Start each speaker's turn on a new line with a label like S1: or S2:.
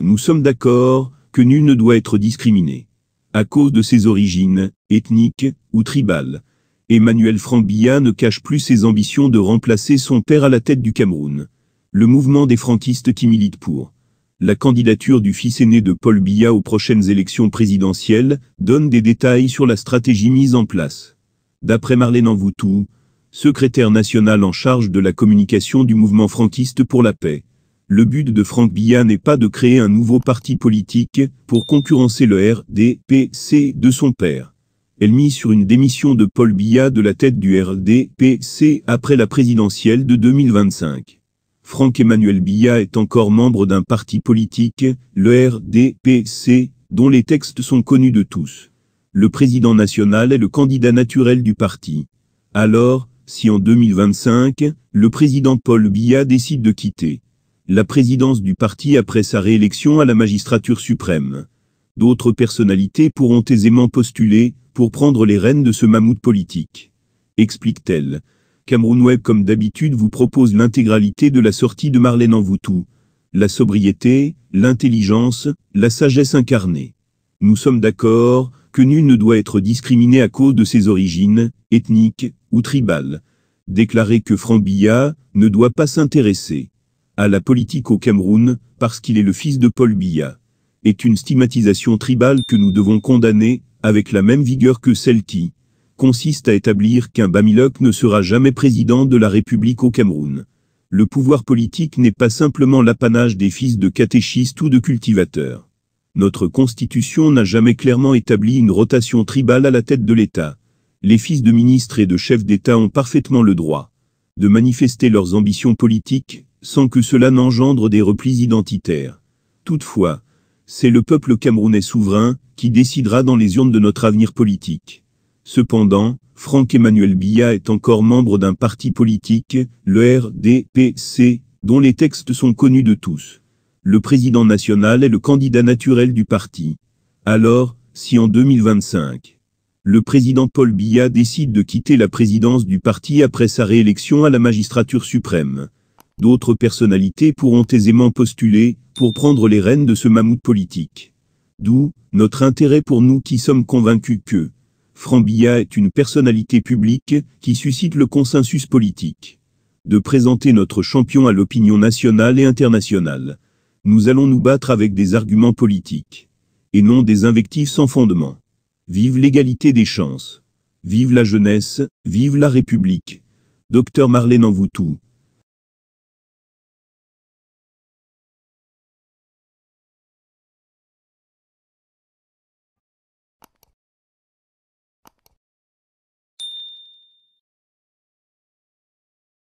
S1: Nous sommes d'accord que nul ne doit être discriminé à cause de ses origines, ethniques ou tribales. Emmanuel Frambilla ne cache plus ses ambitions de remplacer son père à la tête du Cameroun. Le mouvement des franquistes qui milite pour la candidature du fils aîné de Paul Biya aux prochaines élections présidentielles donne des détails sur la stratégie mise en place. D'après Marlène Anvoutou, secrétaire nationale en charge de la communication du mouvement franquiste pour la paix, le but de Franck Billa n'est pas de créer un nouveau parti politique pour concurrencer le RDPC de son père. Elle mise sur une démission de Paul Biya de la tête du RDPC après la présidentielle de 2025. Franck Emmanuel Biya est encore membre d'un parti politique, le RDPC, dont les textes sont connus de tous. Le président national est le candidat naturel du parti. Alors, si en 2025, le président Paul Biya décide de quitter la présidence du parti après sa réélection à la magistrature suprême. D'autres personnalités pourront aisément postuler pour prendre les rênes de ce mammouth politique. Explique-t-elle. Cameroun Web comme d'habitude vous propose l'intégralité de la sortie de Marlène en voutou. La sobriété, l'intelligence, la sagesse incarnée. Nous sommes d'accord que nul ne doit être discriminé à cause de ses origines, ethniques ou tribales. Déclarer que Frambilla ne doit pas s'intéresser à la politique au Cameroun, parce qu'il est le fils de Paul Biya, est une stigmatisation tribale que nous devons condamner, avec la même vigueur que celle qui consiste à établir qu'un Bamilok ne sera jamais président de la République au Cameroun. Le pouvoir politique n'est pas simplement l'apanage des fils de catéchistes ou de cultivateurs. Notre constitution n'a jamais clairement établi une rotation tribale à la tête de l'État. Les fils de ministres et de chefs d'État ont parfaitement le droit de manifester leurs ambitions politiques, sans que cela n'engendre des replis identitaires. Toutefois, c'est le peuple camerounais souverain qui décidera dans les urnes de notre avenir politique. Cependant, Franck-Emmanuel Biya est encore membre d'un parti politique, le RDPC, dont les textes sont connus de tous. Le président national est le candidat naturel du parti. Alors, si en 2025, le président Paul Biya décide de quitter la présidence du parti après sa réélection à la magistrature suprême, d'autres personnalités pourront aisément postuler pour prendre les rênes de ce mammouth politique. D'où notre intérêt pour nous qui sommes convaincus que Frambilla est une personnalité publique qui suscite le consensus politique. De présenter notre champion à l'opinion nationale et internationale. Nous allons nous battre avec des arguments politiques. Et non des invectives sans fondement. Vive l'égalité des chances. Vive la jeunesse, vive la République. Docteur Marlène tout.